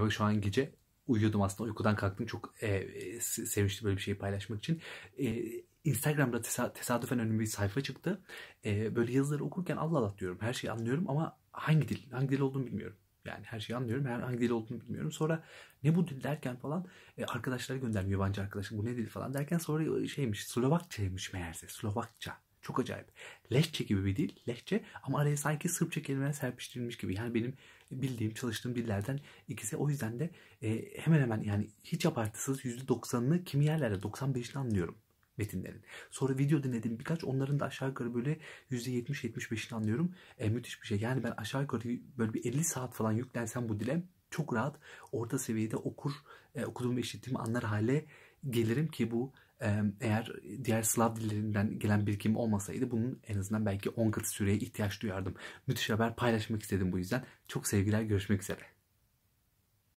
Böyle şu an gece uyuyordum aslında uykudan kalktım çok e, e sevinçli böyle bir şeyi paylaşmak için. E, Instagram'da tesadüfen önüme bir sayfa çıktı. E, böyle yazıları okurken Allah Allah diyorum her şeyi anlıyorum ama hangi dil hangi dil olduğunu bilmiyorum. Yani her şeyi anlıyorum. Her hangi dil olduğunu bilmiyorum. Sonra ne bu dil derken falan e, arkadaşlara gönderdim yabancı arkadaşım bu ne dil falan derken sonra şeymiş Slovakçaymış meğerse Slovakça. Çok acayip. Lehçe gibi bir dil. Lehçe ama araya sanki Sırpça kelimeler serpiştirilmiş gibi. Yani benim bildiğim, çalıştığım dillerden ikisi. O yüzden de e, hemen hemen yani hiç abartısız %90'ını kimi yerlerde 95'ini anlıyorum metinlerin. Sonra video dinledim birkaç. Onların da aşağı yukarı böyle %70-75'ini anlıyorum. E, müthiş bir şey. Yani ben aşağı yukarı böyle bir 50 saat falan yüklensem bu dile çok rahat orta seviyede okur, e, okuduğum ve işittiğim anlar hale gelirim ki bu e, eğer diğer Slav dillerinden gelen birikimi olmasaydı bunun en azından belki 10 katı süreye ihtiyaç duyardım. Müthiş haber paylaşmak istedim bu yüzden. Çok sevgiler görüşmek üzere.